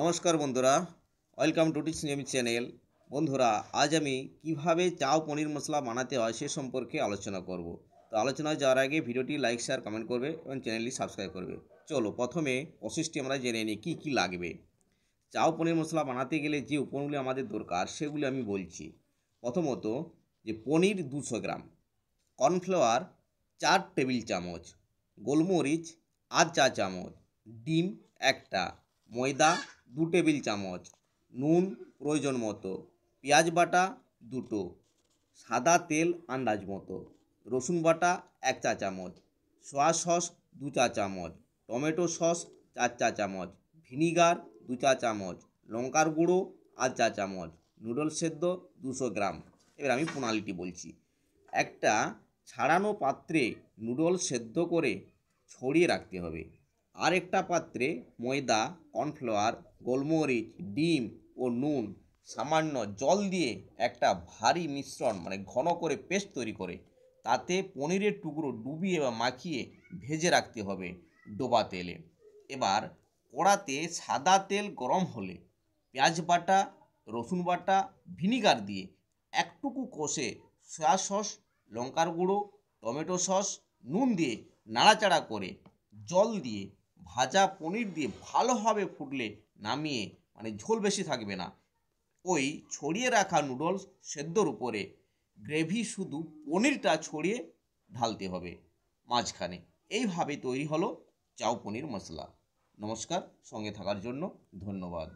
নমস্কার বন্ধুরা welcome to teach নিয়মিত চ্যানেল বন্ধুরা আজ আমি কিভাবে চাও পনির মশলা বানাতে হয় সে সম্পর্কে আলোচনা করব তো আলোচনায় যাওয়ার আগে ভিডিওটি লাইক শেয়ার কমেন্ট করবে এবং চ্যানেলটি সাবস্ক্রাইব করবে চলো প্রথমে প্রসেসটি আমরা জেনে নিই কী কী লাগবে চাও পনির মশলা বানাতে গেলে যে উপকরণগুলি আমাদের দরকার সেগুলি আমি বলছি প্রথমত যে পনির দুশো গ্রাম কর্নফ্লাওয়ার চার টেবিল চামচ গোলমরিচ আর চা চামচ ডিম একটা ময়দা দু টেবিল চামচ নুন প্রয়োজন মতো পেঁয়াজ বাটা দুটো সাদা তেল আন্দাজ মতো রসুন বাটা এক চা চামচ সয়া সস দু চা চামচ টমেটো সস চার চা চামচ ভিনিগার দু চা চামচ লঙ্কার গুঁড়ো আধ চা চামচ নুডলস সেদ্ধ দুশো গ্রাম এবার আমি প্রণালীটি বলছি একটা ছাড়ানো পাত্রে নুডলস সেদ্ধ করে ছড়িয়ে রাখতে হবে আরেকটা পাত্রে ময়দা কর্নফ্লাওয়ার গোলমরিচ ডিম ও নুন সামান্য জল দিয়ে একটা ভারী মিশ্রণ মানে ঘন করে পেস্ট তৈরি করে তাতে পনিরের টুকরো ডুবিয়ে বা মাখিয়ে ভেজে রাখতে হবে ডোবা তেলে এবার কড়াতে সাদা তেল গরম হলে পেঁয়াজ বাটা রসুন বাটা ভিনিগার দিয়ে একটুকু কষে সয়া সস লঙ্কার গুঁড়ো টমেটো সস নুন দিয়ে নাড়াচাড়া করে জল দিয়ে ভাজা পনির দিয়ে ভালোভাবে ফুটলে নামিয়ে মানে ঝোল বেশি থাকবে না ওই ছড়িয়ে রাখা নুডলস সেদ্ধর উপরে গ্রেভি শুধু পনিরটা ছড়িয়ে ঢালতে হবে মাঝখানে এইভাবে তৈরি হলো চাউ পনির মশলা নমস্কার সঙ্গে থাকার জন্য ধন্যবাদ